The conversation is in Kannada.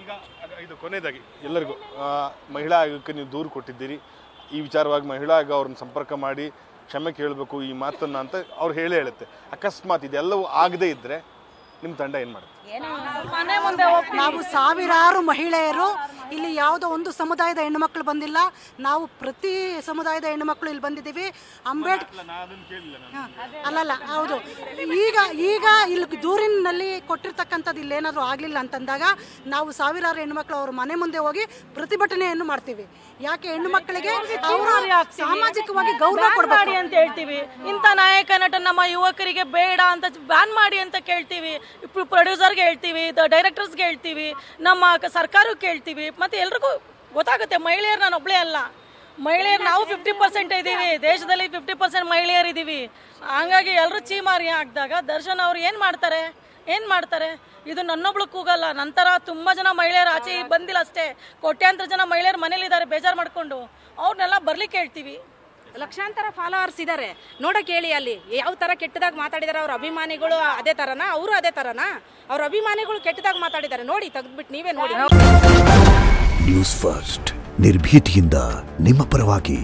ಈಗ ಇದು ಕೊನೆಯದಾಗಿ ಎಲ್ಲರಿಗೂ ಮಹಿಳಾ ಆಯೋಗಕ್ಕೆ ನೀವು ದೂರು ಕೊಟ್ಟಿದ್ದೀರಿ ಈ ವಿಚಾರವಾಗಿ ಮಹಿಳಾ ಆಯೋಗ ಅವ್ರನ್ನ ಸಂಪರ್ಕ ಮಾಡಿ ಕ್ಷಮೆ ಕೇಳಬೇಕು ಈ ಮಾತನ್ನು ಅಂತ ಅವ್ರು ಹೇಳೇ ಹೇಳುತ್ತೆ ಅಕಸ್ಮಾತ್ ಇದೆಲ್ಲವೂ ಆಗದೇ ಇದ್ರೆ ನಿಮ್ಮ ತಂಡ ಏನು ಮಾಡುತ್ತೆ ನಾವು ಸಾವಿರಾರು ಮಹಿಳೆಯರು ಇಲ್ಲಿ ಯಾವುದೋ ಒಂದು ಸಮುದಾಯದ ಹೆಣ್ಣುಮಕ್ಳು ಬಂದಿಲ್ಲ ನಾವು ಪ್ರತಿ ಸಮುದಾಯದ ಹೆಣ್ಣುಮಕ್ಳು ಇಲ್ಲಿ ಬಂದಿದ್ದೀವಿ ಅಂಬೇಡ್ಕರ್ ಅಲ್ಲಲ್ಲ ಹೌದು ಈ ಈಗ ಇಲ್ಲಿ ದೂರಿನಲ್ಲಿ ಕೊಟ್ಟಿರ್ತಕ್ಕಂಥದ್ದು ಇಲ್ಲೇನಾದರೂ ಆಗಲಿಲ್ಲ ಅಂತಂದಾಗ ನಾವು ಸಾವಿರಾರು ಹೆಣ್ಮಕ್ಳು ಅವ್ರ ಮನೆ ಮುಂದೆ ಹೋಗಿ ಪ್ರತಿಭಟನೆಯನ್ನು ಮಾಡ್ತೀವಿ ಯಾಕೆ ಹೆಣ್ಣು ಮಕ್ಕಳಿಗೆ ಸಾಮಾಜಿಕವಾಗಿ ಗೌರವ ಕೊಡಬೇಡಿ ಅಂತ ಹೇಳ್ತೀವಿ ಇಂಥ ನಾಯಕ ನಟ ನಮ್ಮ ಯುವಕರಿಗೆ ಬೇಡ ಅಂತ ಬ್ಯಾನ್ ಮಾಡಿ ಅಂತ ಕೇಳ್ತೀವಿ ಪ್ರೊಡ್ಯೂಸರ್ಗೆ ಹೇಳ್ತೀವಿ ಡೈರೆಕ್ಟರ್ಸ್ಗೆ ಹೇಳ್ತೀವಿ ನಮ್ಮ ಸರ್ಕಾರಕ್ಕೆ ಕೇಳ್ತೀವಿ ಮತ್ತೆ ಎಲ್ರಿಗೂ ಗೊತ್ತಾಗುತ್ತೆ ಮಹಿಳೆಯರು ನಾನು ಒಬ್ಬಳೇ ಅಲ್ಲ ಮಹಿಳೆಯರು ನಾವು ಫಿಫ್ಟಿ ಪರ್ಸೆಂಟ್ ಇದ್ದೀವಿ ದೇಶದಲ್ಲಿ ಫಿಫ್ಟಿ ಪರ್ಸೆಂಟ್ ಇದ್ದೀವಿ ಹಂಗಾಗಿ ಎಲ್ಲರೂ ಚೀಮಾರಿ ಹಾಕಿದಾಗ ದರ್ಶನ್ ಅವ್ರು ಏನು ಮಾಡ್ತಾರೆ ಏನು ಮಾಡ್ತಾರೆ ಇದು ನನ್ನೊಬ್ಳು ಕೂಗಲ್ಲ ನಂತರ ತುಂಬ ಜನ ಮಹಿಳೆಯರು ಆಚೆ ಬಂದಿಲ್ಲ ಅಷ್ಟೇ ಕೋಟ್ಯಾಂತರ ಜನ ಮಹಿಳೆಯರು ಮನೇಲಿದ್ದಾರೆ ಬೇಜಾರು ಮಾಡಿಕೊಂಡು ಅವ್ರನ್ನೆಲ್ಲ ಬರ್ಲಿಕ್ಕೆ ಹೇಳ್ತೀವಿ ಲಕ್ಷಾಂತರ ಫಾಲೋವರ್ಸ್ ಇದ್ದಾರೆ ನೋಡ ಕೇಳಿ ಅಲ್ಲಿ ಯಾವ ಥರ ಕೆಟ್ಟದಾಗ ಮಾತಾಡಿದಾರೆ ಅವ್ರ ಅಭಿಮಾನಿಗಳು ಅದೇ ಥರನಾ ಅವರು ಅದೇ ಥರನಾ ಅವ್ರ ಅಭಿಮಾನಿಗಳು ಕೆಟ್ಟದಾಗ ಮಾತಾಡಿದ್ದಾರೆ ನೋಡಿ ತೆಗೆದ್ಬಿಟ್ಟು ನೀವೇ ನೋಡಿ ನ್ಯೂಸ್ ಫಸ್ಟ್ ನಿರ್ಭೀತಿಯಿಂದ ನಿಮ್ಮ ಪರವಾಗಿ